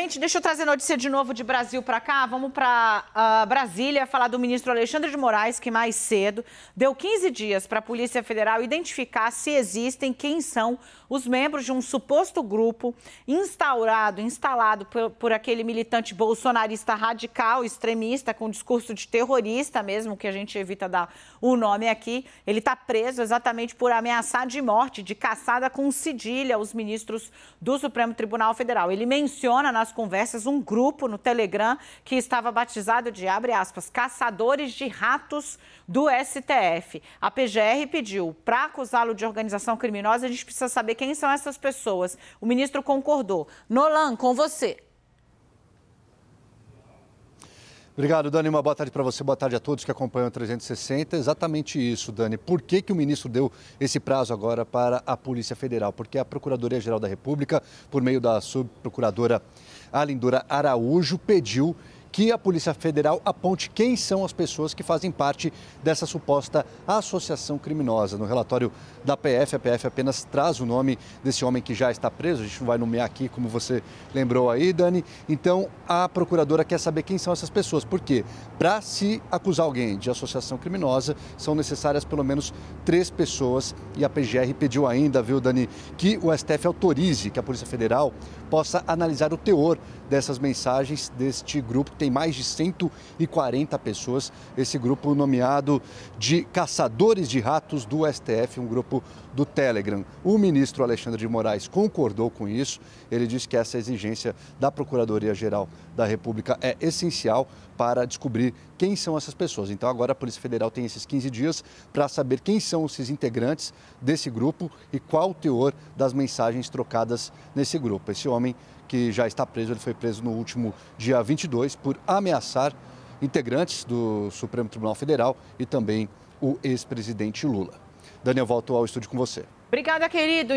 Gente, deixa eu trazer notícia de novo de Brasil para cá. Vamos para uh, ah, Brasília falar do ministro Alexandre de Moraes, que mais cedo deu 15 dias para a Polícia Federal identificar se existem, quem são os membros de um suposto grupo instaurado, instalado por, por aquele militante bolsonarista radical, extremista, com discurso de terrorista mesmo, que a gente evita dar o nome aqui. Ele está preso exatamente por ameaçar de morte, de caçada com cedilha, os ministros do Supremo Tribunal Federal. Ele menciona na nas conversas um grupo no Telegram que estava batizado de, abre aspas, caçadores de ratos do STF. A PGR pediu, para acusá-lo de organização criminosa, a gente precisa saber quem são essas pessoas. O ministro concordou. Nolan, com você. Obrigado, Dani. Uma boa tarde para você, boa tarde a todos que acompanham o 360. Exatamente isso, Dani. Por que, que o ministro deu esse prazo agora para a Polícia Federal? Porque a Procuradoria-Geral da República, por meio da subprocuradora Alindora Araújo, pediu que a Polícia Federal aponte quem são as pessoas que fazem parte dessa suposta associação criminosa. No relatório da PF, a PF apenas traz o nome desse homem que já está preso, a gente não vai nomear aqui, como você lembrou aí, Dani. Então, a procuradora quer saber quem são essas pessoas, porque para se acusar alguém de associação criminosa, são necessárias pelo menos três pessoas e a PGR pediu ainda, viu, Dani, que o STF autorize que a Polícia Federal possa analisar o teor dessas mensagens deste grupo, que tem mais de 140 pessoas. Esse grupo nomeado de Caçadores de Ratos do STF, um grupo do Telegram. O ministro Alexandre de Moraes concordou com isso. Ele disse que essa exigência da Procuradoria-Geral da República é essencial para descobrir quem são essas pessoas. Então, agora a Polícia Federal tem esses 15 dias para saber quem são esses integrantes desse grupo e qual o teor das mensagens trocadas nesse grupo. Esse homem que já está preso, ele foi preso no último dia 22 por ameaçar integrantes do Supremo Tribunal Federal e também o ex-presidente Lula. Daniel, volto ao estúdio com você. Obrigada, querido.